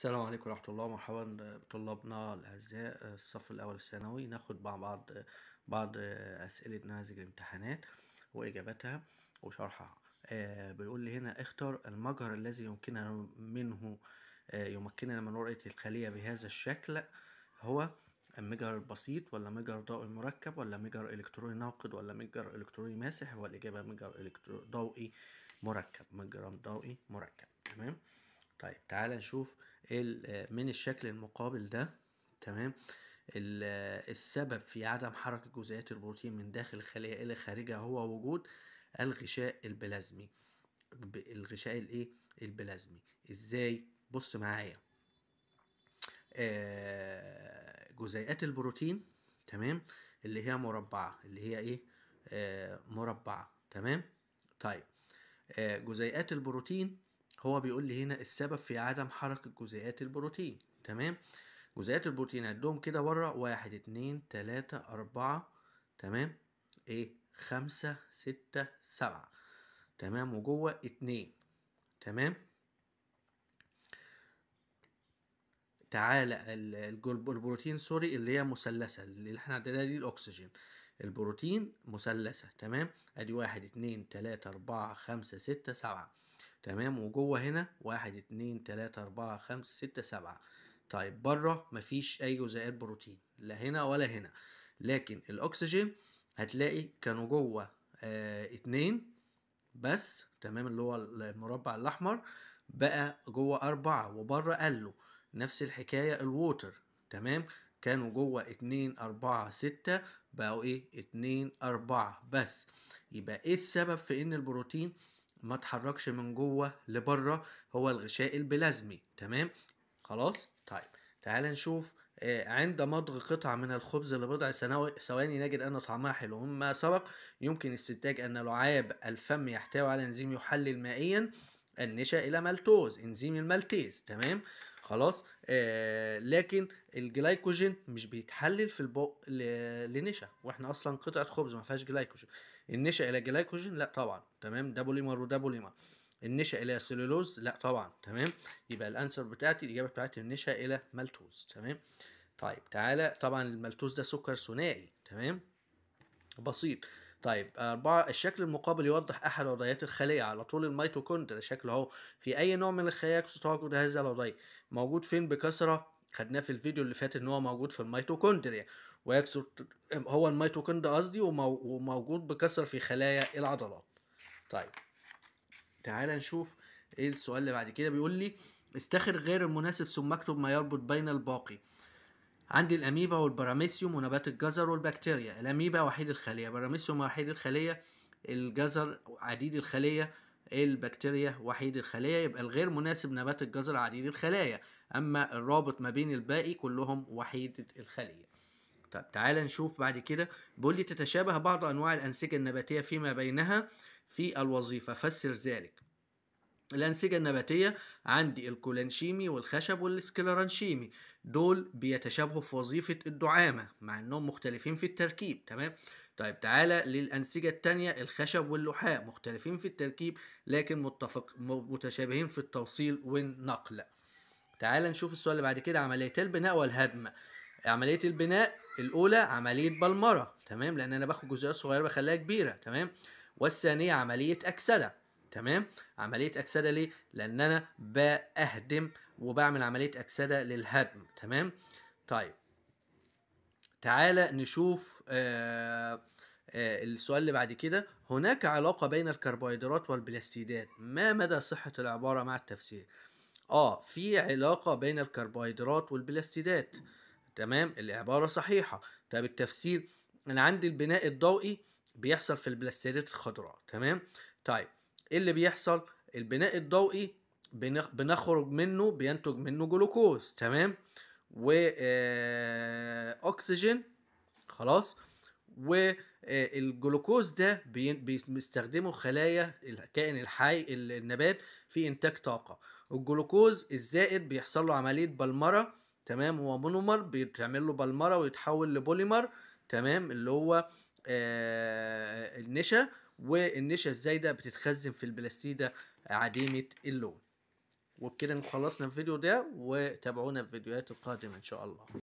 السلام عليكم ورحمة الله مرحبا بطلابنا الأعزاء الصف الأول الثانوي ناخد مع بعض بعض أسئلة نماذج الامتحانات وإجاباتها وشرحها آه، بيقول لي هنا اختر المجهر الذي يمكننا منه آه، يمكننا من رؤية الخلية بهذا الشكل هو المجهر البسيط ولا مجهر ضوئي مركب ولا مجهر إلكتروني ناقد ولا مجهر إلكتروني ماسح والإجابة مجهر ضوئي مركب مجهر ضوئي مركب تمام طيب تعال نشوف من الشكل المقابل ده تمام السبب في عدم حركة جزيئات البروتين من داخل الخلية إلى خارجها هو وجود الغشاء البلازمي الغشاء الايه البلازمي ازاي بص معايا جزيئات البروتين تمام اللي هي مربعة اللي هي ايه مربعة تمام طيب جزيئات البروتين هو بيقول لي هنا السبب في عدم حركة جزيئات البروتين تمام جزيئات البروتين عندهم كده بره واحد اتنين تلاتة أربعة تمام ايه خمسة ستة سبعة تمام وجوه اتنين تمام تعالى البروتين سوري اللي هي مثلثة اللي احنا عندنا دي الأكسجين البروتين مثلثة تمام ادي واحد اتنين تلاتة أربعة خمسة ستة سبعة تمام وجوه هنا واحد اتنين تلاتة اربعة خمسة ستة سبعة طيب بره مفيش اي جزيئات بروتين لا هنا ولا هنا لكن الاكسجين هتلاقي كانوا جوه اه اتنين بس تمام اللي هو المربع الاحمر بقى جوه اربعة وبره قلوا نفس الحكاية الووتر تمام كانوا جوه اتنين اربعة ستة بقوا ايه اتنين اربعة بس يبقى ايه السبب في ان البروتين ما تحركش من جوه لبره هو الغشاء البلازمي تمام خلاص طيب تعال نشوف آه، عند مضغ قطعة من الخبز لبضع ثواني نجد أن طعمها حلو مما سبق يمكن استنتاج أن لعاب الفم يحتوي على إنزيم يحلل مائيا النشا إلى مالتوز إنزيم المالتيز تمام خلاص آه لكن الجلايكوجين مش بيتحلل في البق لنشا واحنا اصلا قطعه خبز ما فيهاش جلايكوجين النشا الى جلايكوجين لا طبعا تمام ده بوليمر وده بوليمر النشا الى سيلولوز لا طبعا تمام يبقى الانسر بتاعتي الاجابه بتاعتي النشا الى مالتوز تمام طيب تعالى طبعا المالتوز ده سكر ثنائي تمام بسيط طيب أربعة آه، الشكل المقابل يوضح أحد عضيات الخلية على طول الميتوكوندريا شكله أهو في أي نوع من الخلايا يكسر هذا الوضعية موجود فين بكثرة خدناه في الفيديو اللي فات ان هو موجود في الميتوكوندريا ويكسر هو الميتوكوندريا قصدي وموجود بكثره في خلايا العضلات طيب تعال نشوف ايه السؤال اللي بعد كده بيقول لي استخر غير المناسب ثم اكتب ما يربط بين الباقي عندي الاميبا والبراميسيوم ونبات الجزر والبكتيريا الاميبا وحيد الخليه براميسيوم وحيد الخليه الجزر عديد الخليه البكتيريا وحيد الخليه يبقى الغير مناسب نبات الجزر عديد الخلايا اما الرابط ما بين الباقي كلهم وحيد الخليه طب تعال نشوف بعد كده بيقول لي تتشابه بعض انواع الانسجه النباتيه فيما بينها في الوظيفه فسر ذلك الأنسجة النباتية عندي الكولانشيمي والخشب والسكلرانشيمي دول بيتشابهوا في وظيفة الدعامة مع إنهم مختلفين في التركيب تمام طيب تعالى للأنسجة التانية الخشب واللحاء مختلفين في التركيب لكن متفق متشابهين في التوصيل والنقل تعالى نشوف السؤال اللي بعد كده عملية البناء والهدم عملية البناء الأولى عملية بلمرة تمام لأن أنا باخد جزئيات صغيرة بخليها كبيرة تمام والثانية عملية أكسدة تمام عمليه اكسده ليه لان انا باهدم وبعمل عمليه اكسده للهدم تمام طيب تعالى نشوف آه، آه، السؤال اللي بعد كده هناك علاقه بين الكربوهيدرات والبلاستيدات ما مدى صحه العباره مع التفسير اه في علاقه بين الكربوهيدرات والبلاستيدات تمام العباره صحيحه طب التفسير انا عندي البناء الضوئي بيحصل في البلاستيدات الخضراء تمام طيب ايه اللي بيحصل البناء الضوئي بنخرج منه بينتج منه جلوكوز تمام و آه، اكسجين خلاص والجلوكوز آه، ده بيستخدمه خلايا الكائن الحي النبات في انتاج طاقه الجلوكوز الزائد بيحصل له عمليه بلمره تمام هو مونومر بيتعمل له بلمره ويتحول لبوليمر تمام اللي هو آه، النشا والنشا الزايده بتتخزن في البلاستيده عديمه اللون وبكده نكون خلصنا الفيديو ده وتابعونا في الفيديوهات القادمه ان شاء الله